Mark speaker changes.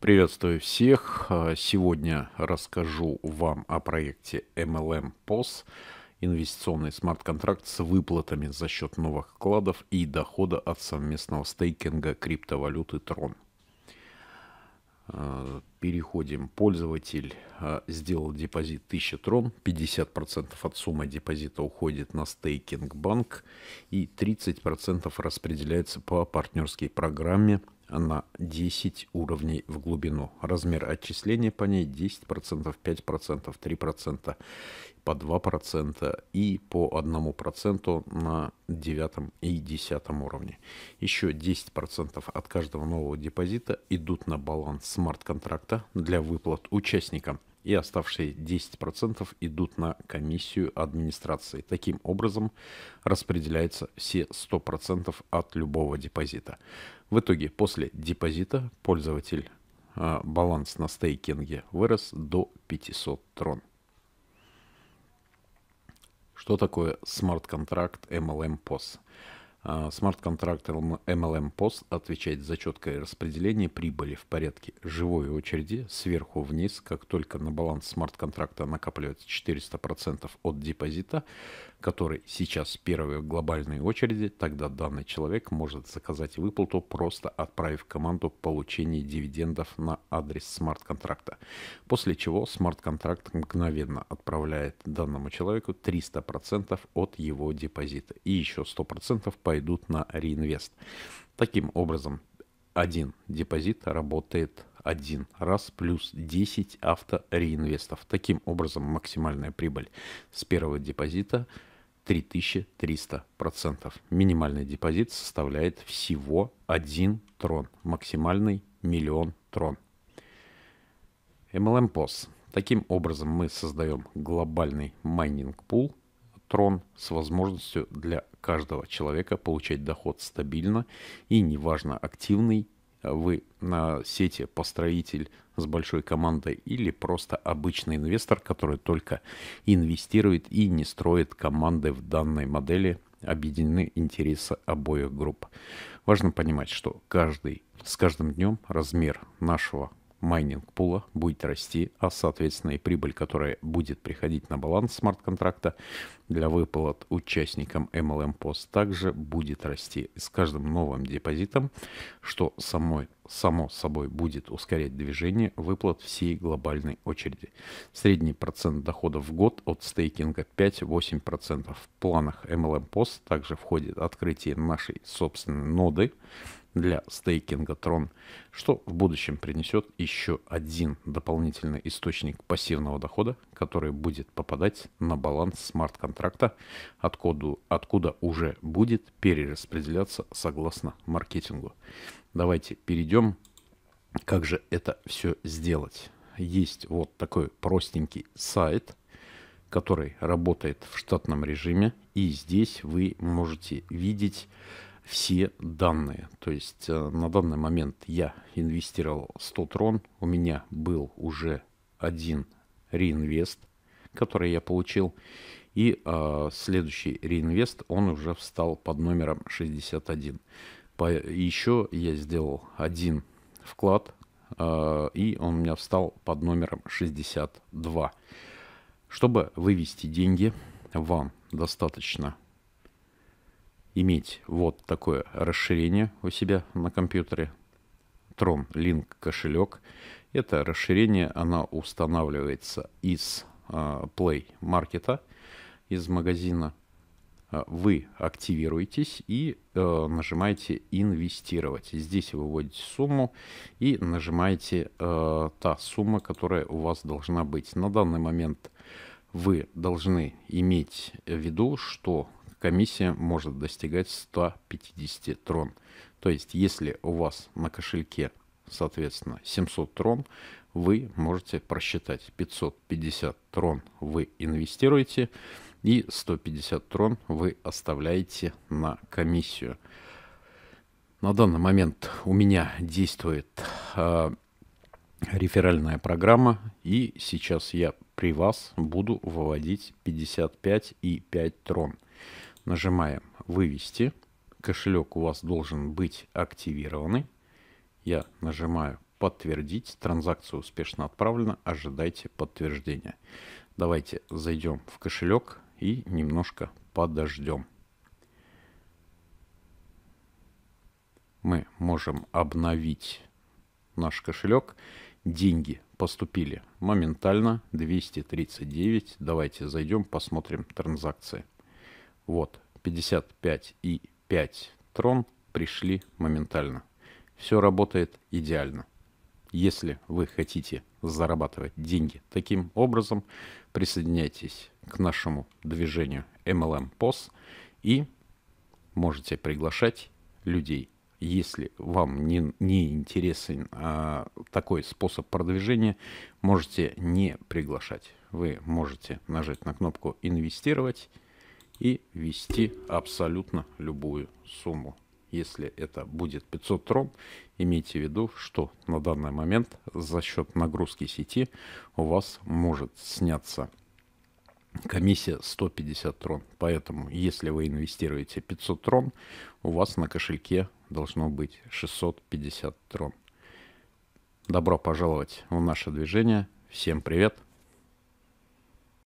Speaker 1: Приветствую всех! А, сегодня расскажу вам о проекте MLM POS, инвестиционный смарт-контракт с выплатами за счет новых вкладов и дохода от совместного стейкинга криптовалюты Tron. А, переходим. Пользователь а, сделал депозит 1000 Трон. 50% от суммы депозита уходит на стейкинг банк и 30% распределяется по партнерской программе – на 10 уровней в глубину. Размер отчисления по ней 10%, 5%, 3%, по 2% и по 1% на 9 и 10 уровне. Еще 10% от каждого нового депозита идут на баланс смарт-контракта для выплат участникам и оставшие 10% идут на комиссию администрации. Таким образом распределяется все 100% от любого депозита. В итоге после депозита пользователь э, баланс на стейкинге вырос до 500 трон. Что такое смарт-контракт MLM POS? А, смарт-контракт MLM Post отвечает за четкое распределение прибыли в порядке живой очереди сверху вниз. Как только на баланс смарт-контракта накапливается 400% от депозита, который сейчас первый в глобальной очереди, тогда данный человек может заказать выплату, просто отправив команду получения дивидендов на адрес смарт-контракта. После чего смарт-контракт мгновенно отправляет данному человеку 300% от его депозита и еще 100% по пойдут на реинвест. Таким образом, один депозит работает один раз плюс 10 автореинвестов. Таким образом, максимальная прибыль с первого депозита 3300%. Минимальный депозит составляет всего 1 трон, максимальный миллион трон. MLM POS. Таким образом мы создаем глобальный майнинг пул – трон с возможностью для каждого человека получать доход стабильно и неважно активный вы на сети построитель с большой командой или просто обычный инвестор, который только инвестирует и не строит команды в данной модели, объединены интересы обоих групп. Важно понимать, что каждый с каждым днем размер нашего майнинг пула будет расти, а, соответственно, и прибыль, которая будет приходить на баланс смарт-контракта для выплат участникам MLM Post, также будет расти с каждым новым депозитом, что само, само собой будет ускорять движение выплат всей глобальной очереди. Средний процент дохода в год от стейкинга 5-8%. В планах MLM Post также входит открытие нашей собственной ноды, для стейкинга Tron, что в будущем принесет еще один дополнительный источник пассивного дохода, который будет попадать на баланс смарт-контракта, откуда, откуда уже будет перераспределяться согласно маркетингу. Давайте перейдем, как же это все сделать. Есть вот такой простенький сайт, который работает в штатном режиме, и здесь вы можете видеть все данные. То есть э, на данный момент я инвестировал 100 трон, у меня был уже один реинвест, который я получил, и э, следующий реинвест, он уже встал под номером 61. По, еще я сделал один вклад, э, и он у меня встал под номером 62. Чтобы вывести деньги, вам достаточно иметь вот такое расширение у себя на компьютере, Tron Link кошелек, это расширение, оно устанавливается из а, Play Market, из магазина. А, вы активируетесь и э, нажимаете «Инвестировать». Здесь вы вводите сумму и нажимаете э, та сумма, которая у вас должна быть. На данный момент вы должны иметь в виду, что комиссия может достигать 150 трон. То есть, если у вас на кошельке, соответственно, 700 трон, вы можете просчитать 550 трон вы инвестируете и 150 трон вы оставляете на комиссию. На данный момент у меня действует э, реферальная программа и сейчас я при вас буду выводить 55 и 5 трон. Нажимаем «Вывести». Кошелек у вас должен быть активированный. Я нажимаю «Подтвердить». Транзакция успешно отправлена. Ожидайте подтверждения. Давайте зайдем в кошелек и немножко подождем. Мы можем обновить наш кошелек. Деньги поступили моментально 239. Давайте зайдем, посмотрим транзакции. Вот, 55 и 5 трон пришли моментально. Все работает идеально. Если вы хотите зарабатывать деньги таким образом, присоединяйтесь к нашему движению MLM POS и можете приглашать людей. Если вам не, не интересен а, такой способ продвижения, можете не приглашать. Вы можете нажать на кнопку «Инвестировать» и ввести абсолютно любую сумму. Если это будет 500 трон, имейте в виду, что на данный момент за счет нагрузки сети у вас может сняться комиссия 150 трон. Поэтому, если вы инвестируете 500 трон, у вас на кошельке должно быть 650 трон. Добро пожаловать в наше движение. Всем привет!